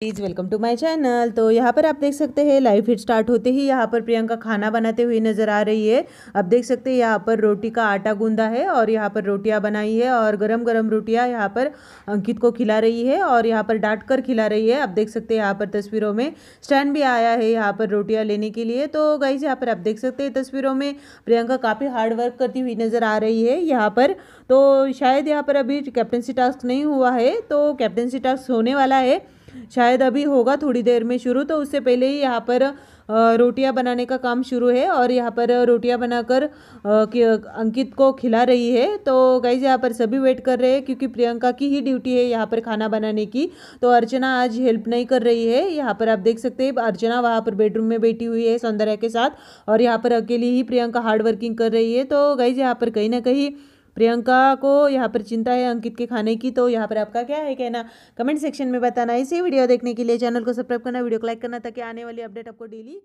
please welcome to my channel तो यहाँ पर आप देख सकते हैं लाइव हिट स्टार्ट होते ही यहाँ पर प्रियंका खाना बनाते हुए नज़र आ रही है आप देख सकते हैं यहाँ पर रोटी का आटा गूंदा है और यहाँ पर रोटियाँ बनाई है और गरम गरम रोटियाँ यहाँ पर अंकित को खिला रही है और यहाँ पर डांट कर खिला रही है आप देख सकते हैं यहाँ पर तस्वीरों में स्टैंड भी आया है यहाँ पर रोटियाँ लेने के लिए तो गाइज यहाँ पर आप देख सकते हैं तस्वीरों में प्रियंका काफ़ी हार्डवर्क करती हुई नज़र आ रही है यहाँ पर तो शायद यहाँ पर अभी कैप्टनसी टास्क नहीं हुआ है तो कैप्टनसी टास्क होने वाला है शायद अभी होगा थोड़ी देर में शुरू तो उससे पहले ही यहाँ पर रोटियाँ बनाने का काम शुरू है और यहाँ पर रोटियाँ बनाकर अंकित को खिला रही है तो गाइज यहाँ पर सभी वेट कर रहे हैं क्योंकि प्रियंका की ही ड्यूटी है यहाँ पर खाना बनाने की तो अर्चना आज हेल्प नहीं कर रही है यहाँ पर आप देख सकते हैं अर्चना वहाँ पर बेडरूम में बैठी हुई है सौंदर्या के साथ और यहाँ पर अकेली ही प्रियंका हार्ड वर्किंग कर रही है तो गाइज यहाँ पर कहीं ना कहीं प्रियंका को यहाँ पर चिंता है अंकित के खाने की तो यहाँ पर आपका क्या है कहना कमेंट सेक्शन में बताना इसी वीडियो देखने के लिए चैनल को सब्सक्राइब करना वीडियो को लाइक करना ताकि आने वाली अपडेट आपको डेली